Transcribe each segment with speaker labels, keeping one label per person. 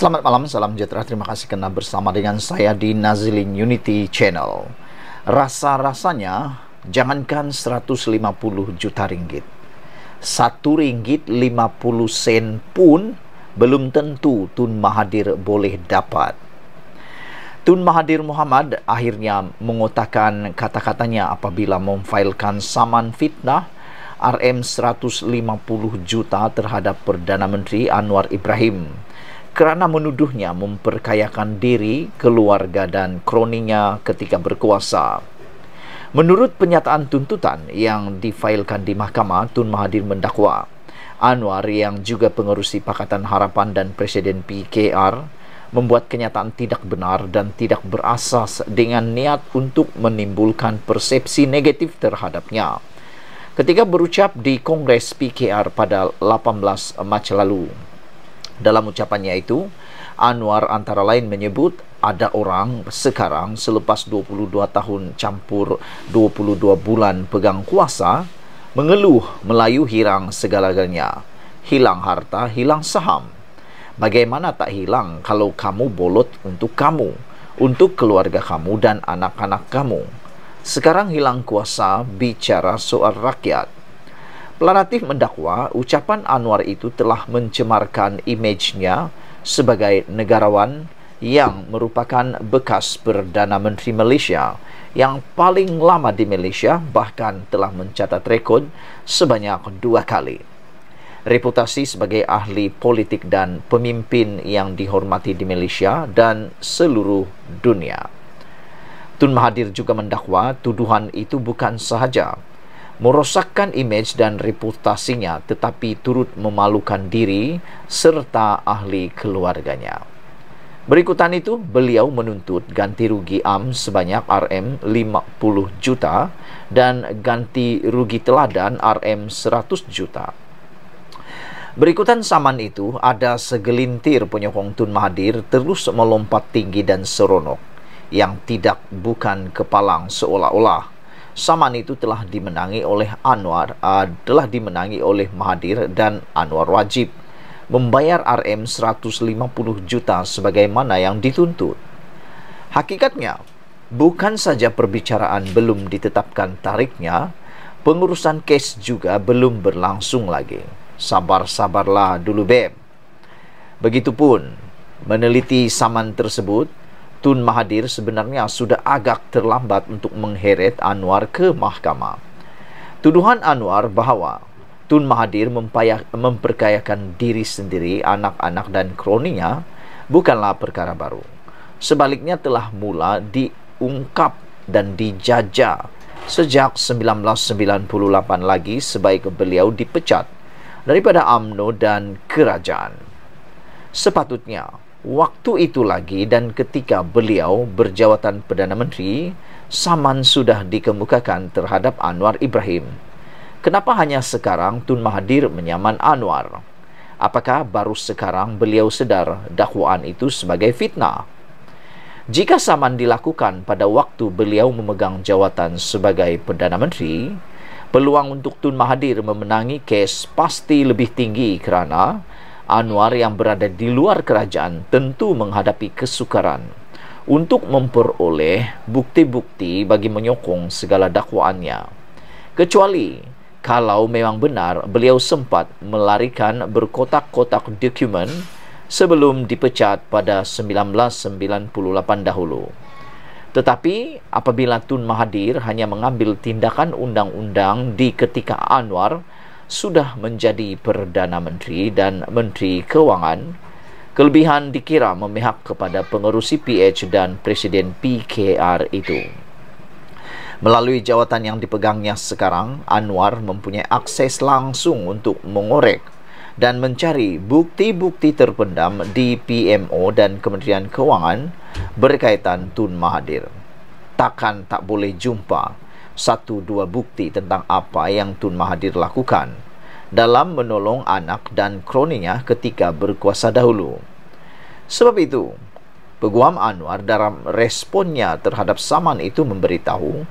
Speaker 1: Selamat malam, salam sejahtera. Terima kasih kena bersama dengan saya di Nazilin Unity Channel. Rasa-rasanya, jangankan 150 juta ringgit. Satu ringgit 50 sen pun belum tentu Tun Mahathir boleh dapat. Tun Mahathir Muhammad akhirnya mengotakkan kata-katanya apabila memfailkan saman fitnah RM150 juta terhadap Perdana Menteri Anwar Ibrahim kerana menuduhnya memperkayakan diri, keluarga dan kroninya ketika berkuasa. Menurut penyataan tuntutan yang difailkan di mahkamah, Tun Mahathir mendakwa Anwar yang juga pengerusi Pakatan Harapan dan Presiden PKR membuat kenyataan tidak benar dan tidak berasas dengan niat untuk menimbulkan persepsi negatif terhadapnya. Ketika berucap di Kongres PKR pada 18 Mac lalu, dalam ucapannya itu, Anwar antara lain menyebut ada orang sekarang selepas 22 tahun campur 22 bulan pegang kuasa mengeluh Melayu hilang segala-galanya. Hilang harta, hilang saham. Bagaimana tak hilang kalau kamu bolot untuk kamu, untuk keluarga kamu dan anak-anak kamu. Sekarang hilang kuasa bicara soal rakyat. Planatif mendakwa ucapan Anwar itu telah mencemarkan imejnya sebagai negarawan yang merupakan bekas Perdana Menteri Malaysia yang paling lama di Malaysia bahkan telah mencatat rekod sebanyak dua kali. Reputasi sebagai ahli politik dan pemimpin yang dihormati di Malaysia dan seluruh dunia. Tun Mahathir juga mendakwa tuduhan itu bukan sahaja merosakkan image dan reputasinya tetapi turut memalukan diri serta ahli keluarganya. Berikutan itu, beliau menuntut ganti rugi am sebanyak RM50 juta dan ganti rugi teladan RM100 juta. Berikutan saman itu, ada segelintir penyokong Tun Mahathir terus melompat tinggi dan seronok yang tidak bukan kepalang seolah-olah Saman itu telah dimenangi oleh Anwar, uh, telah dimenangi oleh Mahathir dan Anwar wajib membayar RM 150 juta sebagaimana yang dituntut. Hakikatnya, bukan saja perbicaraan belum ditetapkan tariknya, pengurusan kes juga belum berlangsung lagi. Sabar-sabarlah dulu, Beb. Begitupun, meneliti saman tersebut, Tun Mahathir sebenarnya sudah agak terlambat untuk mengheret Anwar ke mahkamah. Tuduhan Anwar bahawa Tun Mahathir memperkayakan diri sendiri, anak-anak dan kroninya bukanlah perkara baru. Sebaliknya telah mula diungkap dan dijajah sejak 1998 lagi sebaik beliau dipecat daripada UMNO dan kerajaan. Sepatutnya waktu itu lagi dan ketika beliau berjawatan Perdana Menteri, saman sudah dikemukakan terhadap Anwar Ibrahim. Kenapa hanya sekarang Tun Mahathir menyaman Anwar? Apakah baru sekarang beliau sedar dakwaan itu sebagai fitnah? Jika saman dilakukan pada waktu beliau memegang jawatan sebagai Perdana Menteri, peluang untuk Tun Mahathir memenangi kes pasti lebih tinggi kerana Anwar yang berada di luar kerajaan tentu menghadapi kesukaran untuk memperoleh bukti-bukti bagi menyokong segala dakwaannya. Kecuali kalau memang benar beliau sempat melarikan berkotak-kotak dokumen sebelum dipecat pada 1998 dahulu. Tetapi apabila Tun Mahathir hanya mengambil tindakan undang-undang di ketika Anwar, sudah menjadi Perdana Menteri dan Menteri Kewangan, kelebihan dikira memihak kepada pengerusi PH dan Presiden PKR itu. Melalui jawatan yang dipegangnya sekarang, Anwar mempunyai akses langsung untuk mengorek dan mencari bukti-bukti terpendam di PMO dan Kementerian Kewangan berkaitan Tun Mahathir. Takkan tak boleh jumpa satu dua bukti tentang apa yang Tun Mahathir lakukan dalam menolong anak dan kroninya ketika berkuasa dahulu. Sebab itu, Peguam Anwar dalam responnya terhadap saman itu memberitahu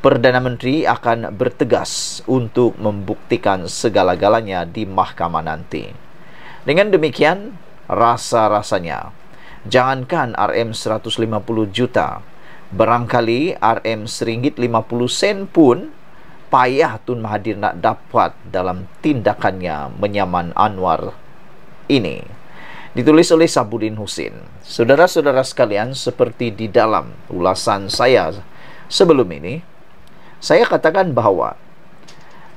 Speaker 1: Perdana Menteri akan bertegas untuk membuktikan segala-galanya di mahkamah nanti. Dengan demikian, rasa-rasanya, jangankan RM150 juta, Barangkali RM1.50 sen pun payah Tun Mahathir nak dapat dalam tindakannya menyaman Anwar ini. Ditulis oleh Sabudin Husin. Saudara-saudara sekalian, seperti di dalam ulasan saya sebelum ini, saya katakan bahawa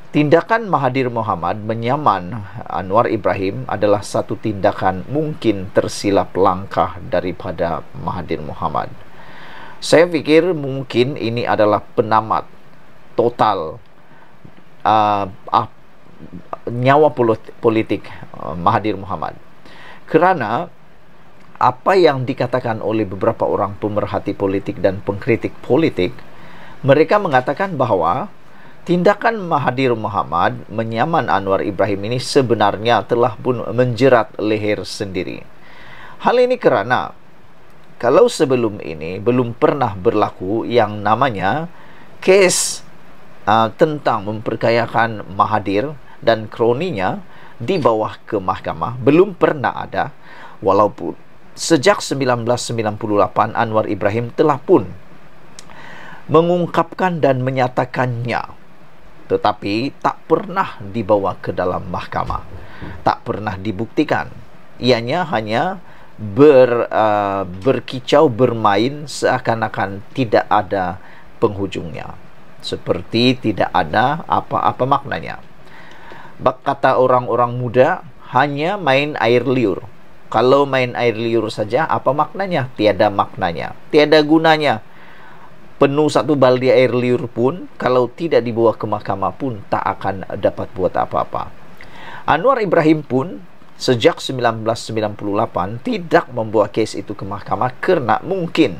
Speaker 1: tindakan Mahathir Muhammad menyaman Anwar Ibrahim adalah satu tindakan mungkin tersilap langkah daripada Mahathir Muhammad saya fikir mungkin ini adalah penamat total uh, uh, nyawa politik uh, Mahathir Muhammad kerana apa yang dikatakan oleh beberapa orang pemerhati politik dan pengkritik politik mereka mengatakan bahawa tindakan Mahathir Muhammad menyaman Anwar Ibrahim ini sebenarnya telah pun menjerat leher sendiri hal ini kerana kalau sebelum ini belum pernah berlaku yang namanya kes uh, tentang memperkayakan Mahadir dan kroninya di bawah ke mahkamah belum pernah ada walaupun sejak 1998 Anwar Ibrahim telah pun mengungkapkan dan menyatakannya tetapi tak pernah dibawa ke dalam mahkamah tak pernah dibuktikan ianya hanya ber uh, berkicau bermain seakan-akan tidak ada penghujungnya seperti tidak ada apa-apa maknanya bak kata orang-orang muda hanya main air liur kalau main air liur saja apa maknanya tiada maknanya tiada gunanya penuh satu baldi air liur pun kalau tidak dibawa ke mahkamah pun tak akan dapat buat apa-apa Anwar Ibrahim pun sejak 1998 tidak membawa kes itu ke mahkamah kerana mungkin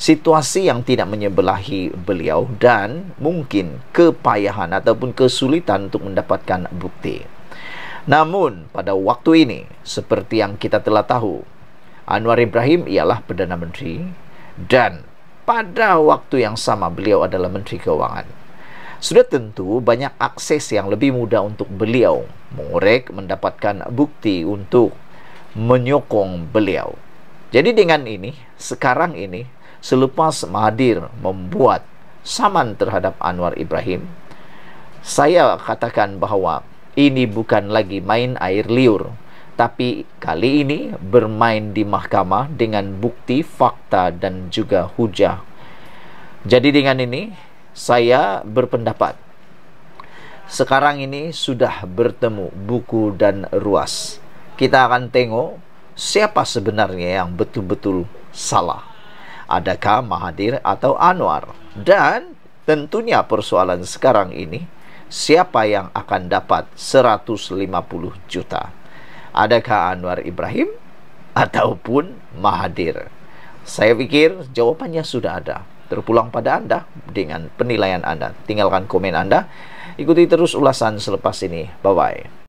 Speaker 1: situasi yang tidak menyebelahi beliau dan mungkin kepayahan ataupun kesulitan untuk mendapatkan bukti. Namun pada waktu ini seperti yang kita telah tahu Anwar Ibrahim ialah Perdana Menteri dan pada waktu yang sama beliau adalah Menteri Keuangan. Sudah tentu banyak akses yang lebih mudah untuk beliau mengurek mendapatkan bukti untuk menyokong beliau. Jadi dengan ini, sekarang ini, selepas Mahathir membuat saman terhadap Anwar Ibrahim, saya katakan bahawa ini bukan lagi main air liur, tapi kali ini bermain di mahkamah dengan bukti, fakta dan juga hujah. Jadi dengan ini, saya berpendapat sekarang ini sudah bertemu buku dan ruas. Kita akan tengok siapa sebenarnya yang betul-betul salah. Adakah Mahadir atau Anwar? Dan tentunya persoalan sekarang ini siapa yang akan dapat 150 juta? Adakah Anwar Ibrahim ataupun Mahadir? Saya pikir jawabannya sudah ada terpulang pada anda dengan penilaian anda. Tinggalkan komen anda. Ikuti terus ulasan selepas ini. Bye-bye.